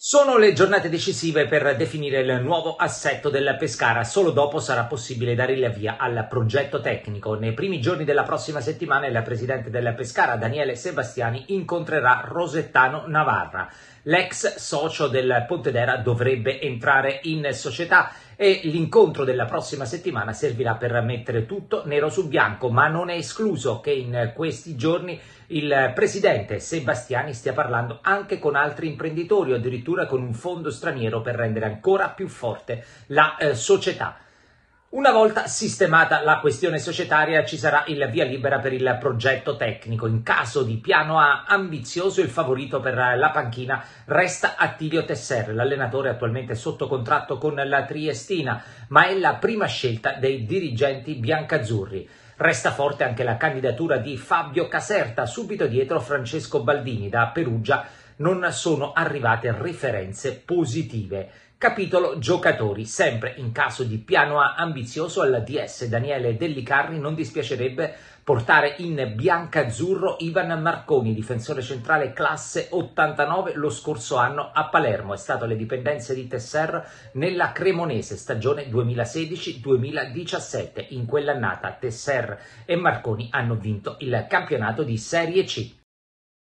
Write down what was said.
Sono le giornate decisive per definire il nuovo assetto della Pescara, solo dopo sarà possibile dare il via al progetto tecnico. Nei primi giorni della prossima settimana il presidente della Pescara, Daniele Sebastiani, incontrerà Rosettano Navarra. L'ex socio del Pontedera dovrebbe entrare in società e l'incontro della prossima settimana servirà per mettere tutto nero su bianco, ma non è escluso che in questi giorni il presidente Sebastiani stia parlando anche con altri imprenditori o addirittura con un fondo straniero per rendere ancora più forte la eh, società. Una volta sistemata la questione societaria ci sarà il via libera per il progetto tecnico. In caso di piano A ambizioso il favorito per la panchina resta Attilio Tesser, l'allenatore attualmente sotto contratto con la Triestina, ma è la prima scelta dei dirigenti biancazzurri. Resta forte anche la candidatura di Fabio Caserta, subito dietro Francesco Baldini da Perugia. Non sono arrivate referenze positive. Capitolo giocatori. Sempre in caso di piano A ambizioso alla DS Daniele Dellicarri non dispiacerebbe portare in biancazzurro Ivan Marconi, difensore centrale classe 89 lo scorso anno a Palermo. È stato alle dipendenze di Tesser nella Cremonese stagione 2016-2017. In quell'annata Tesser e Marconi hanno vinto il campionato di Serie C.